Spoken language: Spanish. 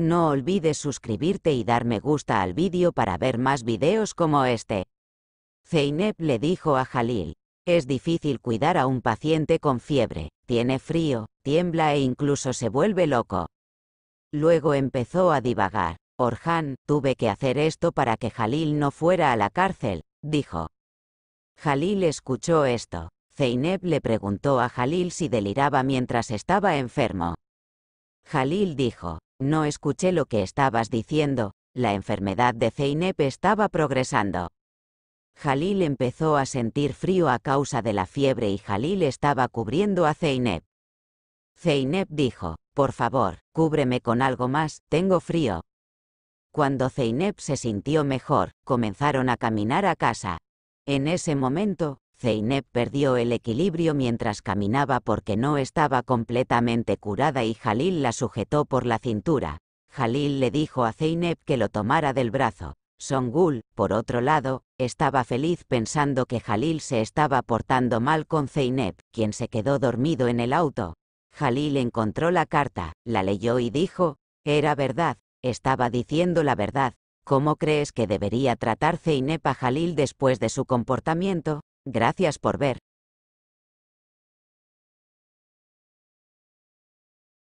No olvides suscribirte y dar me gusta al vídeo para ver más videos como este. Zeynep le dijo a Jalil, es difícil cuidar a un paciente con fiebre, tiene frío, tiembla e incluso se vuelve loco. Luego empezó a divagar. Orhan, tuve que hacer esto para que Jalil no fuera a la cárcel, dijo. Jalil escuchó esto. Zeynep le preguntó a Jalil si deliraba mientras estaba enfermo. Jalil dijo, no escuché lo que estabas diciendo, la enfermedad de Zeynep estaba progresando. Jalil empezó a sentir frío a causa de la fiebre y Jalil estaba cubriendo a Zeynep. Zeynep dijo, por favor, cúbreme con algo más, tengo frío. Cuando Zeynep se sintió mejor, comenzaron a caminar a casa. En ese momento, Zeynep perdió el equilibrio mientras caminaba porque no estaba completamente curada y Jalil la sujetó por la cintura. Jalil le dijo a Zeynep que lo tomara del brazo. Songul, por otro lado, estaba feliz pensando que Jalil se estaba portando mal con Zeynep, quien se quedó dormido en el auto. Jalil encontró la carta, la leyó y dijo, era verdad, estaba diciendo la verdad. ¿Cómo crees que debería tratar Zeynep a Jalil después de su comportamiento? Gracias por ver.